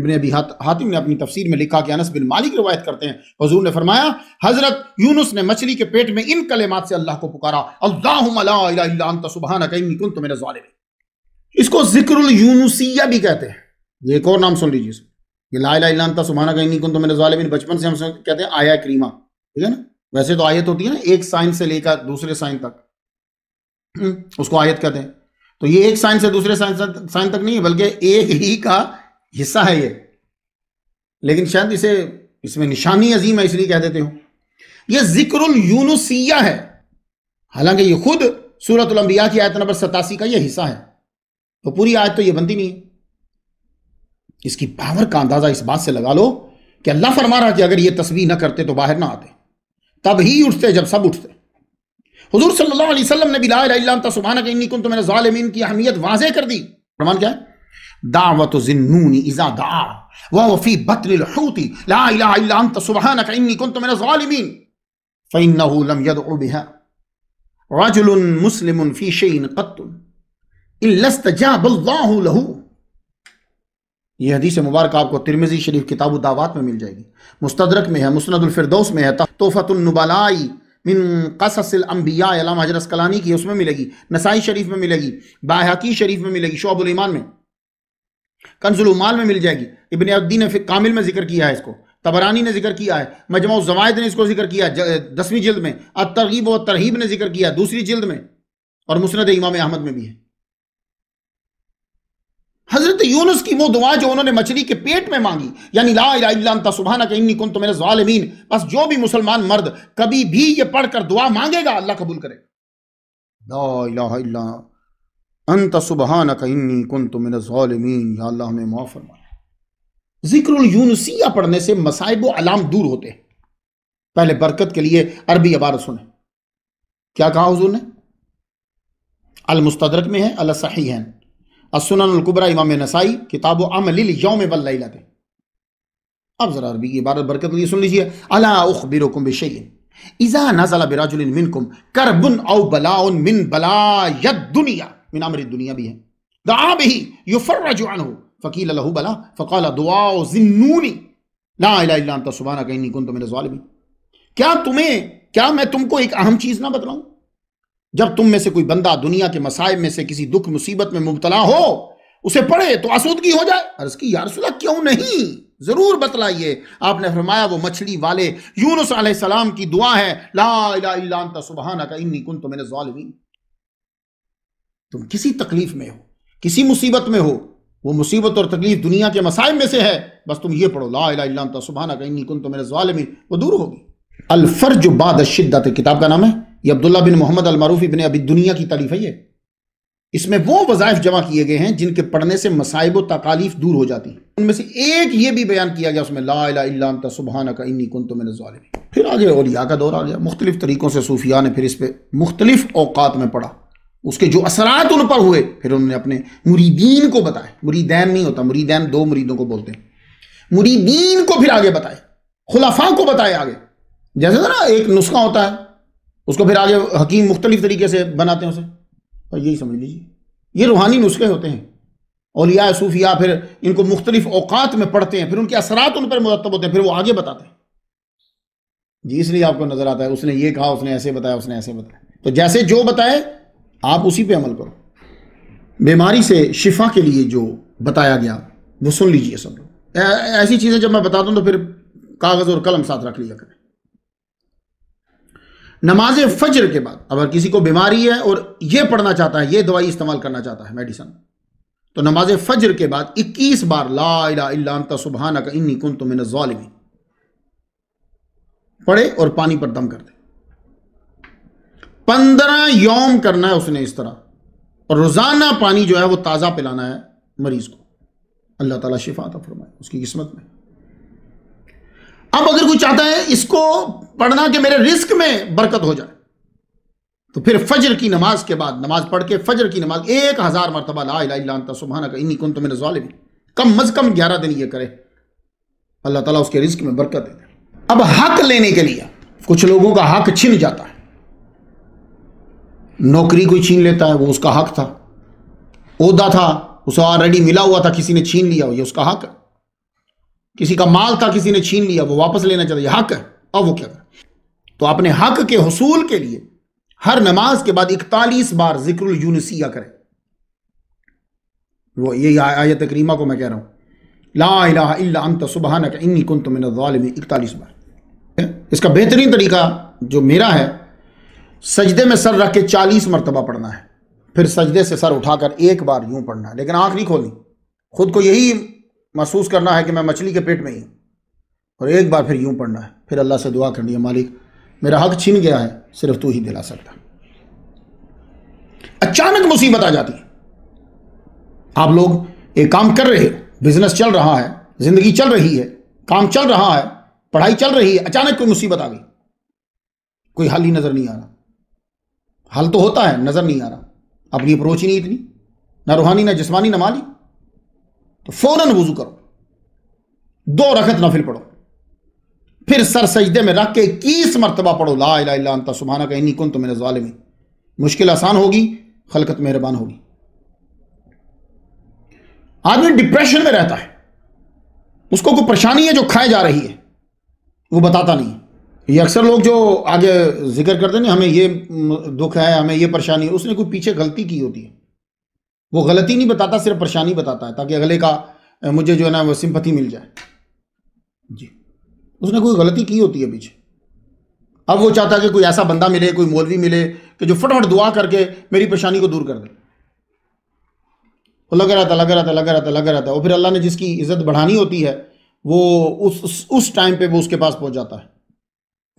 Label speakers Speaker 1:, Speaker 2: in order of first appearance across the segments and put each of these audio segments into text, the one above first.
Speaker 1: इबन अभी हातिम ने अपनी तफसीर में लिखा कि अनस बिन मालिक रवायत करते हैं हजूर ने फरमाया हजरत यूनुस ने मछली के पेट में इन कलेमात से अल्लाह को पुकारा अल्लाह सुबहाना कहीं तो मेरे ालिम इसको जिक्र यूनुसिया भी कहते हैं ये एक और नाम सुन लीजिए इसमें ये ला लाता सुबहाना कहीं नहीं कुन तो मेरे ालिम बचपन से हम कहते हैं आया करीमा ठीक है ना वैसे तो आयत होती है ना एक साइन से लेकर दूसरे साइन तक हम्म, उसको आयत कहते हैं तो ये एक साइन से दूसरे साइन तक नहीं है बल्कि एक ही का हिस्सा है ये लेकिन शायद इसे इसमें निशानी अजीम है इसलिए कह देते हो यह जिक्र यूनुसिया है हालांकि ये खुद सूरत अम्बिया की आयत नंबर सतासी का यह हिस्सा है तो पूरी आयत तो यह बनती नहीं है इसकी पावर का अंदाजा इस बात से लगा लो कि अल्लाह फरमा रहा कि अगर ये तस्वीर ना करते तो बाहर ना आते तब ही उठते जब सब उठते हजूर सल्लल्लाहु अलैहि वसल्लम ने बिला तो मैंने ालमीन की अहमियत वाजे कर दी फरमान क्या है دعوة الزنون إذا دعا وهو في بطن الحوت لا إله الا انت سبحانك إني كنت من الظالمين فإنه لم يدعو بها رجل مسلم في شيء قط إلا استجاب الله له ये हदीस मुबारक आपको तिरमिजी शरीफ किताब दावत में मिल जाएगी मुस्तरक में है मुस्ंदफरदौस में है तोहफ़तुलनबलाई मिन कससलम्बिया हजरस कलानी की उसमें मिलेगी नसाई शरीफ में मिलेगी बाहकी शरीफ में मिलेगी ईमान में कंजुलमाल में मिल जाएगी इबन अद्दीन ने कामिल में जिक्र किया है इसको तबरानी ने जिक्र किया है मजमा जवायद ने इसको जिक्र किया दसवीं जल्द में अतरगीब और तरहीब ने जिक्र किया दूसरी जल्द में और मुसरत इमाम अहमद में भी है हजरत यूनुस की वो दुआ जो उन्होंने मछली के पेट में मांगी यानी ला सुबहाना कहीं कुन तो मेरे जालमीन बस जो भी मुसलमान मर्द कभी भी ये पढ़कर दुआ मांगेगा अल्लाह कबूल करेगा ला अंत सुबह कन्नी कन तुम ालमीन या अल्लाह हमें मुआ फरमाया जिक्र यूनसिया पढ़ने से मसाइब अलाम दूर होते हैं पहले बरकत के लिए अरबी अबार सुने क्या कहा हजू ने अलमुस्तरक में है अलसही है असुनकुबरा इमाम नसाई किताब अमल यौम वल्ला अब जरा अरबी की इबारत बरकत लिए सुन लीजिए अला उख बिशैइन इजा नज़ला बिराजुल मिनकुम करबुन औ बलाउन बला यद दुनिया मिन अमर दुनिया भी है दआ बिही युफर्रजु अनहु फकील लहु बला फकाल दुआ जिन्नूनी ला इला इल्ला अंत सुभानक इन्नी कुंतु मिन ज़ालिमिन क्या तुम्हें क्या मैं तुमको एक अहम चीज ना बतलाऊं जब तुम में से कोई बंदा दुनिया के मसाइब में से किसी दुख मुसीबत में मुबतला हो उसे पढ़े तो आसूदगी हो जाए अर्ज की यारसुल्ला क्यों नहीं जरूर बतलाइए आपने फरमाया वो मछली वाले यूनुस सलाम की दुआ है ला इला इल्ला अंत सुबहानक इन्नी कुंतु मिन ज़ालिमिन तुम किसी तकलीफ में हो किसी मुसीबत में हो वो मुसीबत और तकलीफ दुनिया के मसायब में से है बस तुम ये पढ़ो ला इला सुबहाना कहीं कुन तो मेरे सवाल में वो दूर होगी अलफर्ज बाद शिद्दत किताब का नाम है ये अब्दुल्ला बिन मोहम्मद अलमारूफी इबन अभी दुनिया की तारीफ है ये इसमें वो वज़ाइफ जमा किए गए हैं जिनके पढ़ने से मसाइब तकालीफ दूर हो जाती हैं उनमें से एक ये भी बयान किया गया उसमें ला सुबहाना का इन्नी कुन तो मैंने फिर आगे या का दौर आ गया मुख्तलिफ तरीक़ों से सूफिया ने फिर इस पर मुख्तलिफ अवकात में पढ़ा उसके जो असरात उन पर हुए फिर उन्होंने अपने मुरीदीन को बताए मुरीदैन नहीं होता मुरीदैन दो मुरीदों को बोलते हैं मुरीदीन को फिर आगे बताए खुलाफा को बताए आगे जैसे ना एक नुस्खा होता है उसको फिर आगे हकीम मुख्तलिफ तरीके से बनाते हैं उसे और यही समझ लीजिए ये रूहानी नुस्खे होते हैं औलिया सूफिया फिर इनको मुख्तलिफ औकात में पढ़ते हैं फिर उनके असरात उन पर मुरतब होते हैं फिर वो आगे बताते हैं जी इसलिए आपको नजर आता है उसने ये कहा उसने ऐसे बताया उसने ऐसे बताया तो जैसे जो बताए आप उसी पे अमल करो बीमारी से शिफा के लिए जो बताया गया वो सुन लीजिए सब लोग ऐसी चीज़ें जब मैं बता दूं तो फिर कागज़ और कलम साथ रख लिया करें नमाज फजर के बाद अगर किसी को बीमारी है और ये पढ़ना चाहता है ये दवाई इस्तेमाल करना चाहता है मेडिसन तो नमाज फजर के बाद 21 बार ला इला सुबहाना का इन्नी कुन तुम्हें पढ़े और पानी पर दम कर दे पंद्रह योम करना है उसने इस तरह और रोजाना पानी जो है वो ताज़ा पिलाना है मरीज को अल्लाह ताला शिफात फरमाए उसकी किस्मत में अब अगर कोई चाहता है इसको पढ़ना कि मेरे रिस्क में बरकत हो जाए तो फिर फजर की नमाज के बाद नमाज पढ़ के फजर की नमाज एक हज़ार मरतबा लाता सुबहाना का इन्हीं कन तो मेरे भी कम अज़ कम ग्यारह दिन ये करे अल्लाह ताला उसके रिस्क में बरकत दे अब हक लेने के लिए कुछ लोगों का हक छिन जाता है नौकरी कोई छीन लेता है वो उसका हक था ओहदा था उसे ऑलरेडी मिला हुआ था किसी ने छीन लिया ये उसका हक है किसी का माल था किसी ने छीन लिया वो वापस लेना चाहता ये हक है अब वो क्या कर तो अपने हक के हसूल के लिए हर नमाज के बाद इकतालीस बार जिक्र यूनसिया करें वो ये आय करीमा को मैं कह रहा हूँ ला इला अंत सुबहाना इकतालीस बार इसका बेहतरीन तरीका जो मेरा है सजदे में सर रख के चालीस मरतबा पढ़ना है फिर सजदे से सर उठाकर एक बार यूं पढ़ना है लेकिन आंख नहीं खोलनी खुद को यही महसूस करना है कि मैं मछली के पेट में ही और एक बार फिर यूं पढ़ना है फिर अल्लाह से दुआ करनी है मालिक मेरा हक छीन गया है सिर्फ तू ही दिला सकता अचानक मुसीबत आ जाती है आप लोग एक काम कर रहे हो बिजनेस चल रहा है जिंदगी चल रही है काम चल रहा है पढ़ाई चल रही है अचानक कोई मुसीबत आ गई कोई हल ही नजर नहीं आ रहा हल तो होता है नज़र नहीं आ रहा अपनी अप्रोच ही नहीं इतनी ना रूहानी ना जिस्मानी ना माली तो फौरन वजू करो दो रखत नफिल पढ़ो फिर सर सजदे में रख के इक्कीस मरतबा पढ़ो ला सुबहाना का इन्हीं कन तो मेरे ज़ाले में मुश्किल आसान होगी खलकत मेहरबान होगी आदमी डिप्रेशन में रहता है उसको कोई परेशानी है जो खाए जा रही है वो बताता नहीं है ये अक्सर लोग जो आगे जिक्र करते हैं हमें ये दुख है हमें ये परेशानी है उसने कोई पीछे गलती की होती है वो गलती नहीं बताता सिर्फ परेशानी बताता है ताकि अगले का मुझे जो है ना वो सिंपथी मिल जाए जी उसने कोई गलती की होती है पीछे अब वो चाहता है कि कोई ऐसा बंदा मिले कोई मौलवी मिले कि जो फटाफट दुआ करके मेरी परेशानी को दूर कर दे वो तो लग रहा था लग रहा था लग रहा था लग रहा था और फिर अल्लाह ने जिसकी इज्जत बढ़ानी होती है वो उस उस टाइम पे वो उसके पास पहुंच जाता है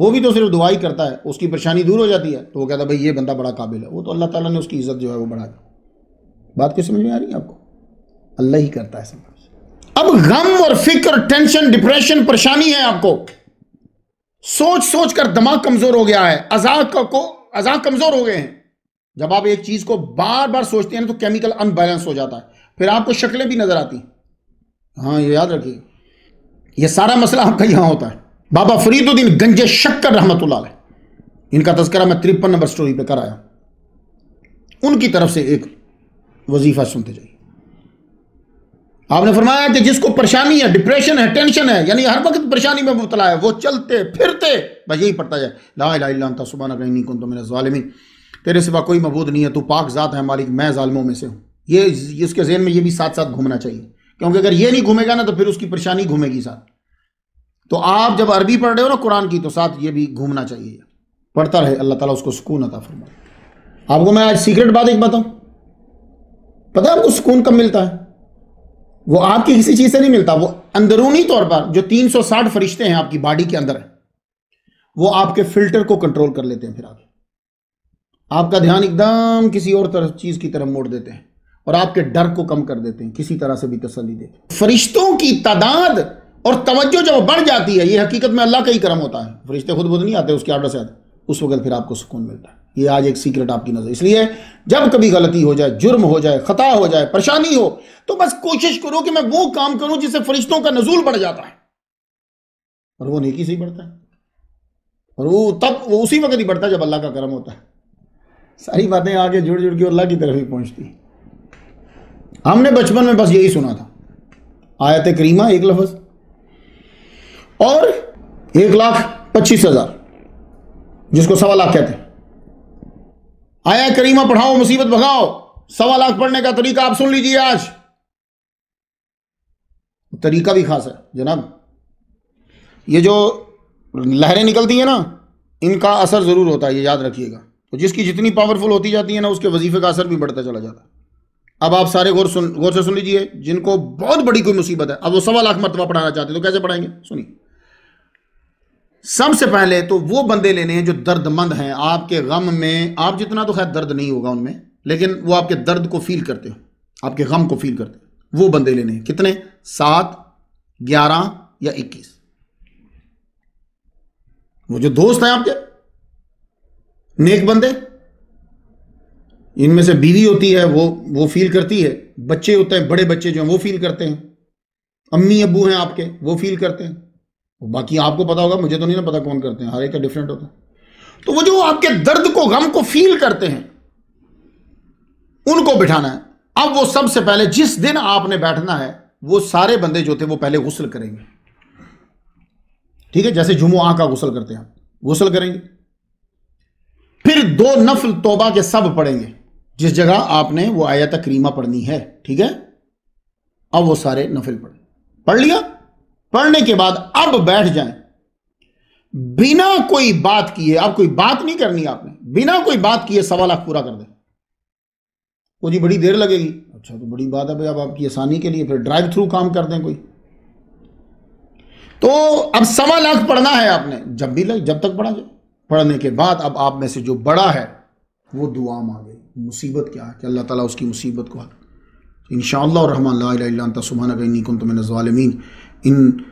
Speaker 1: वो भी तो सिर्फ दुआई करता है उसकी परेशानी दूर हो जाती है तो वो कहता है भाई ये बंदा बड़ा काबिल है वो तो अल्लाह ताला ने उसकी इज़्ज़त जो है वो बढ़ा दी बात क्यों समझ में आ रही है आपको अल्लाह ही करता है सब अब गम और फिक्र टेंशन डिप्रेशन परेशानी है आपको सोच सोच कर दिमाग कमज़ोर हो गया है अजाक को अजाक कमज़ोर हो गए हैं जब आप एक चीज़ को बार बार सोचते हैं ना तो केमिकल अनबैलेंस हो जाता है फिर आपको शक्लें भी नज़र आती हाँ ये याद रखिए ये सारा मसला आपका यहां होता है बाबा फरीदुद्दीन गंजे शक्कर रहमत इनका तस्करा मैं तिरपन नंबर स्टोरी पर कराया उनकी तरफ से एक वजीफा सुनते जाइए आपने फरमाया कि जिसको परेशानी है डिप्रेशन है टेंशन है यानी हर वक्त परेशानी में मुबतला है वो चलते फिरते बस यही पड़ता जाए ला लाता कहीं नहीं कौन तो मेरा ालमी तेरे सिवा कोई मबूद नहीं है तू पाक ज़ात है मालिक मैं ालमों में से हूँ ये इसके जहन में ये भी साथ साथ घूमना चाहिए क्योंकि अगर ये नहीं घूमेगा ना तो फिर उसकी परेशानी घूमेगी साथ तो आप जब अरबी पढ़ रहे हो ना कुरान की तो साथ ये भी घूमना चाहिए पढ़ता रहे अल्लाह ताला उसको सुकून अता फरमाए आपको मैं आज सीक्रेट बात एक बताऊं पता है आपको सुकून कब मिलता है वो आपकी किसी चीज़ से नहीं मिलता वो अंदरूनी तौर पर जो 360 फरिश्ते हैं आपकी बॉडी के अंदर है वो आपके फिल्टर को कंट्रोल कर लेते हैं फिर आगे आपका ध्यान एकदम किसी और तरफ चीज़ की तरफ मोड़ देते हैं और आपके डर को कम कर देते हैं किसी तरह से भी तसली देते फरिश्तों की तादाद और तवज्जो जब बढ़ जाती है ये हकीकत में अल्लाह का ही करम होता है फरिश्ते खुद बुद नहीं आते उसके आर्डर से आते उस वक्त फिर आपको सुकून मिलता है ये आज एक सीक्रेट आपकी नज़र इसलिए जब कभी गलती हो जाए जुर्म हो जाए खता हो जाए परेशानी हो तो बस कोशिश करो कि मैं वो काम करूं जिससे फरिश्तों का नजूल बढ़ जाता है और वो नेकी से ही बढ़ता है और वो तब वो उसी वक्त ही बढ़ता है जब अल्लाह का करम होता है सारी बातें आगे जुड़ जुड़ के अल्लाह की तरफ ही पहुंचती हमने बचपन में बस यही सुना था आयत करीमा एक लफ्ज़ और एक लाख पच्चीस हजार जिसको सवा लाख कहते हैं आया करीमा पढ़ाओ मुसीबत भगाओ सवा लाख पढ़ने का तरीका आप सुन लीजिए आज तरीका भी खास है जनाब ये जो लहरें निकलती हैं ना इनका असर ज़रूर होता है ये याद रखिएगा तो जिसकी जितनी पावरफुल होती जाती है ना उसके वजीफे का असर भी बढ़ता चला जाता है अब आप सारे गौर सुन गौर से सुन लीजिए जिनको बहुत बड़ी कोई मुसीबत है अब वो सवा लाख मरतबा पढ़ाना चाहते हैं तो कैसे पढ़ाएंगे सुनिए सबसे पहले तो वो बंदे लेने हैं जो दर्दमंद हैं आपके गम में आप जितना तो खैर दर्द नहीं होगा उनमें लेकिन वो आपके दर्द को फील करते हो आपके गम को फील करते वो बंदे लेने हैं कितने सात ग्यारह या इक्कीस वो जो दोस्त हैं आपके नेक बंदे इनमें से बीवी होती है वो वो फील करती है बच्चे होते हैं बड़े बच्चे जो हैं वो फील करते हैं अम्मी अबू हैं आपके वो फील करते हैं बाकी आपको पता होगा मुझे तो नहीं ना पता कौन करते हैं हर एक का डिफरेंट होता है तो वो जो आपके दर्द को गम को फील करते हैं उनको बिठाना है अब वो सबसे पहले जिस दिन आपने बैठना है वो सारे बंदे जो थे वो पहले गुसल करेंगे ठीक है जैसे जुमुआ का गुसल करते हैं गुसल करेंगे फिर दो नफल तोबा के सब पढ़ेंगे जिस जगह आपने वो आयत करीमा पढ़नी है ठीक है अब वो सारे नफिल पढ़ पढ़ लिया पढ़ने के बाद अब बैठ जाएं बिना कोई बात किए अब कोई बात नहीं करनी आपने बिना कोई बात किए सवाल आप पूरा कर दें वो जी बड़ी देर लगेगी अच्छा तो बड़ी बात है भाई अब आपकी आसानी के लिए फिर ड्राइव थ्रू काम कर दें कोई तो अब सवा लाख पढ़ना है आपने जब भी लगे जब तक पढ़ा जाए पढ़ने के बाद अब आप में से जो बड़ा है वो दुआ मांगे मुसीबत क्या है कि अल्लाह ताला उसकी मुसीबत को हल इन शाह रहमान ला सुबहाना कहीं नहीं कम तो इन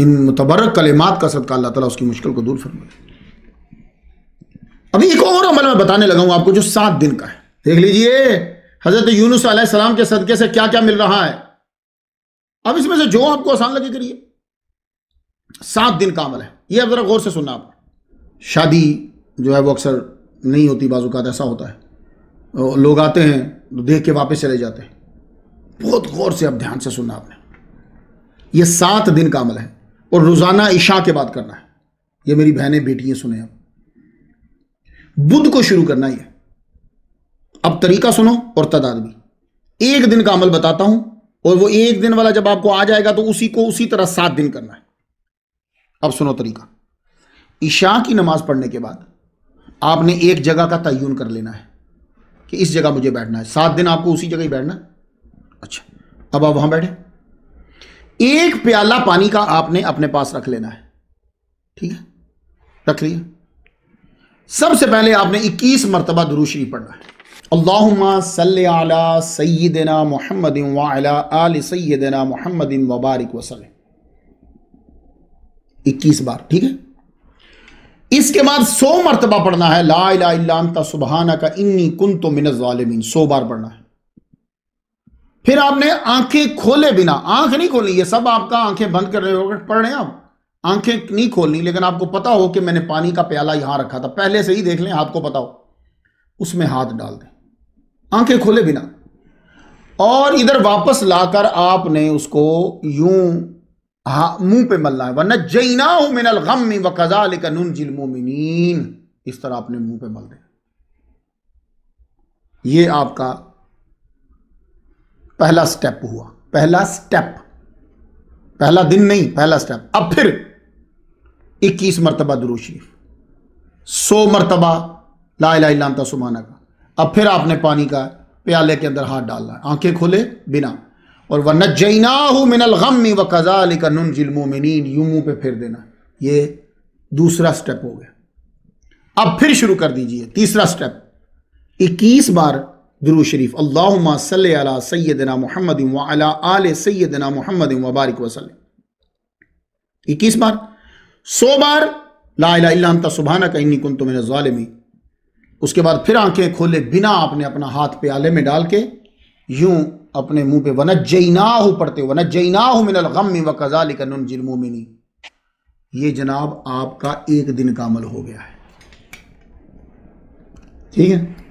Speaker 1: इन मुतबरक कलेमात का सदका अल्लाह ताला उसकी मुश्किल को दूर फरमाए अभी एक और अमल मैं बताने लगा हूं आपको जो सात दिन का है देख लीजिए हज़रत यूनुस सलाम के सदक़े से क्या क्या मिल रहा है अब इसमें से जो आपको आसान लगे करिए सात दिन का अमल है यह अब ज़रा गौर से सुनना आप शादी जो है वो अक्सर नहीं होती बाजू का ऐसा होता है लोग आते हैं तो देख के वापस चले जाते हैं बहुत गौर से अब ध्यान से सुनना आपने ये सात दिन का अमल है और रोज़ाना ईशा के बाद करना है ये मेरी बहनें बेटियां सुने अब बुद्ध को शुरू करना ये अब तरीका सुनो और तदाद भी एक दिन का अमल बताता हूं और वो एक दिन वाला जब आपको आ जाएगा तो उसी को उसी तरह सात दिन करना है अब सुनो तरीका ईशा की नमाज पढ़ने के बाद आपने एक जगह का तयन कर लेना है कि इस जगह मुझे बैठना है सात दिन आपको उसी जगह ही बैठना है अच्छा अब आप वहां बैठे एक प्याला पानी का आपने अपने पास रख लेना है ठीक है रख लिया सबसे पहले आपने 21 मरतबा दुरुशरी पढ़ना है अल्लाहुम्मा सल्ले अला सैदना मोहम्मद आल सैदना मोहम्मद वबारक वसलम 21 बार ठीक है इसके बाद सौ मरतबा पढ़ना है ला इला इल्ला अंता सुबहाना का इन्नी कुन तो मिनजालमिन सौ बार पढ़ना है फिर आपने आंखें खोले बिना आंख नहीं खोलनी ये सब आपका आंखें बंद कर रहे हो पढ़ रहे हैं आप आंखें नहीं खोलनी लेकिन आपको पता हो कि मैंने पानी का प्याला यहां रखा था पहले से ही देख लें आपको पता हो उसमें हाथ डाल दें आंखें खोले बिना और इधर वापस लाकर आपने उसको यूं मुंह पे मलना है वरना जईना हूं मिनल गम व वकजा लेकर नुन इस तरह आपने मुंह पे मल दे ये आपका पहला स्टेप हुआ पहला स्टेप पहला दिन नहीं पहला स्टेप अब फिर 21 मरतबा दुरूद शरीफ सौ मरतबा ला लाता सुमाना का अब फिर आपने पानी का प्याले के अंदर हाथ डालना है आंखें खोले बिना और वह जैना मिनल गमी व कज़ा अली का नुन जिलमोमिन यूं मुँह पे फिर देना ये दूसरा स्टेप हो गया अब फिर शुरू कर दीजिए तीसरा स्टेप 21 बार दुरू शरीफ अल्लाहुम्मा सल्ली अला सैदना मोहम्मद व अला आल सैदना मोहम्मद वबारक वसल्लम इक्कीस बार सौ बार लाता सुबहाना का इन्नी कुन तो मैंने ालमी उसके बाद फिर आंखें खोले बिना आपने अपना हाथ पे आले में डाल के यूं अपने मुंह पे वन जैना हो पढ़ते वन वनत हो मिनल गम में व कजाल जिलमोमिनी ये जनाब आपका एक दिन का अमल हो गया है ठीक है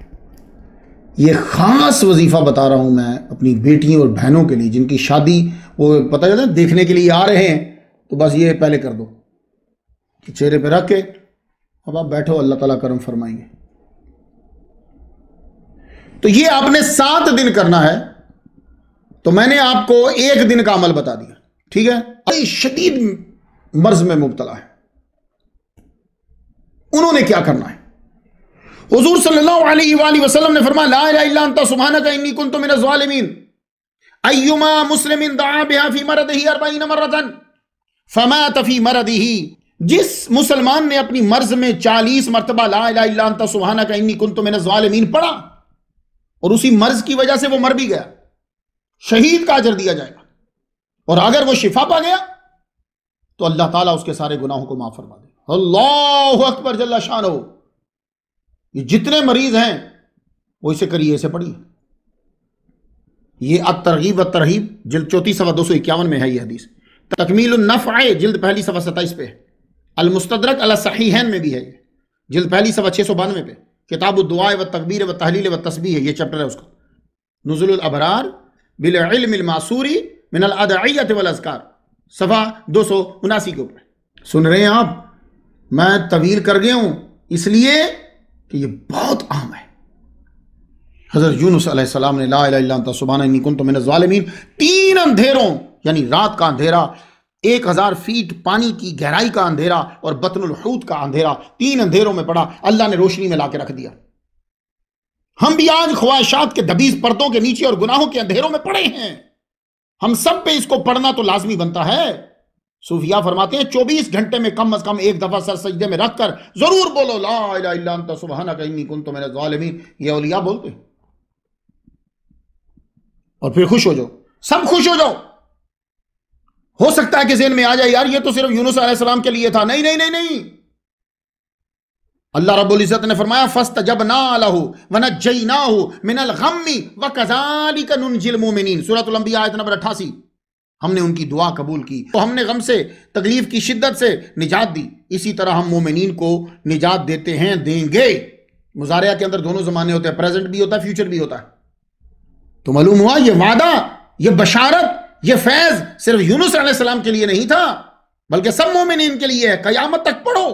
Speaker 1: ये ख़ास वजीफ़ा बता रहा हूँ मैं अपनी बेटियों और बहनों के लिए जिनकी शादी वो पता चलता देखने के लिए आ रहे हैं तो बस ये पहले कर दो कि चेहरे पे रख के अब आप बैठो अल्लाह ताला करम फरमाएंगे तो ये आपने सात दिन करना है तो मैंने आपको एक दिन का अमल बता दिया ठीक है अरे शदीद मर्ज में मुबतला है उन्होंने क्या करना है हजूर सल्लाम ने फरमाया सुबहाना इन्नी मरतन जिस मुसलमान ने अपनी मर्ज में चालीस मरतबा लाता सुबहाना का इन्नी कुन तो मैंने पढ़ा और उसी मर्ज की वजह से वो मर भी गया शहीद का अजर दिया जाएगा और अगर वो शिफा पा गया तो अल्लाह ताला उसके सारे गुनाहों को माफ फरमा दे अल्लाह अकबर जल्ला शाह ये जितने मरीज हैं वो इसे करिए इसे पढ़िए ये अब तरगीब व तरहीब जल्द चौथी सवा दो सौ इक्यावन में है ये हदीस तकमील नफ आए जिल्द पहली सवा सत्ताईस पे है अलमुस्तरक अला सहीहन में भी है ये जल्द पहली सवा छः सौ बानवे पे किताब दुआ व तकबीर व तहलील व तस्बी है ये चैप्टर है उसका नजुल अबरार बिलमासूरी मिनलत वलस्कार सफ़ा दो सौ उनासी के ऊपर सुन रहे हैं आप मैं तवील कर गया हूँ इसलिए कि ये बहुत अहम है हज़रत यूनुस ने ला तसुबानकुन तीन अंधेरों यानी रात का अंधेरा एक हज़ार फीट पानी की गहराई का अंधेरा और बतनूद का अंधेरा तीन अंधेरों में पड़ा अल्लाह ने रोशनी में ला के रख दिया हम भी आज ख्वाहिशात के दबीज पर्दों के नीचे और गुनाहों के अंधेरों में पड़े हैं हम सब पे इसको पढ़ना तो लाजमी बनता है सूफिया फरमाते हैं चौबीस घंटे में कम अज कम एक दफा सर सजदे में रखकर जरूर बोलो ला सुबहाना कहीं कुन तो मेरे ालमीन ये ओलिया बोलते और फिर खुश हो जाओ सब खुश हो जाओ हो सकता है कि जेन में आ जाए यार ये तो सिर्फ यूनुस आसमाम के लिए था नहीं नहीं नहीं नहीं अल्लाह रब्बुल इज़्ज़त ने फरमाया फस्त जब ना लहू वना जई ना हो मिनल गम्मी व कजाली का नुन जिल मोमिन सूरत आयत नंबर अट्ठासी हमने उनकी दुआ कबूल की तो हमने गम से तकलीफ की शिद्दत से निजात दी इसी तरह हम मोमिन को निजात देते हैं देंगे मुजारिया के अंदर दोनों जमाने होते हैं प्रेजेंट भी होता है फ्यूचर भी होता है तो मालूम हुआ यह वादा यह बशारत यह फैज सिर्फ यूनुस सलाम के लिए नहीं था बल्कि सब मोमिन के लिए है कयामत तक पढ़ो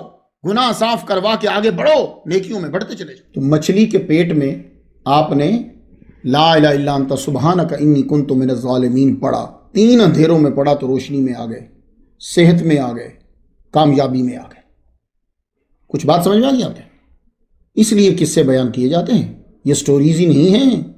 Speaker 1: गुनाह साफ करवा के आगे बढ़ो नेकियों में बढ़ते चले जाओ तो मछली के पेट में आपने ला सुबह सुबहाना का इन्नी कुन तो पढ़ा तीन अंधेरों में पड़ा तो रोशनी में आ गए सेहत में आ गए कामयाबी में आ गए कुछ बात समझ में आ गई आपने इसलिए किस्से बयान किए जाते हैं ये स्टोरीज ही नहीं हैं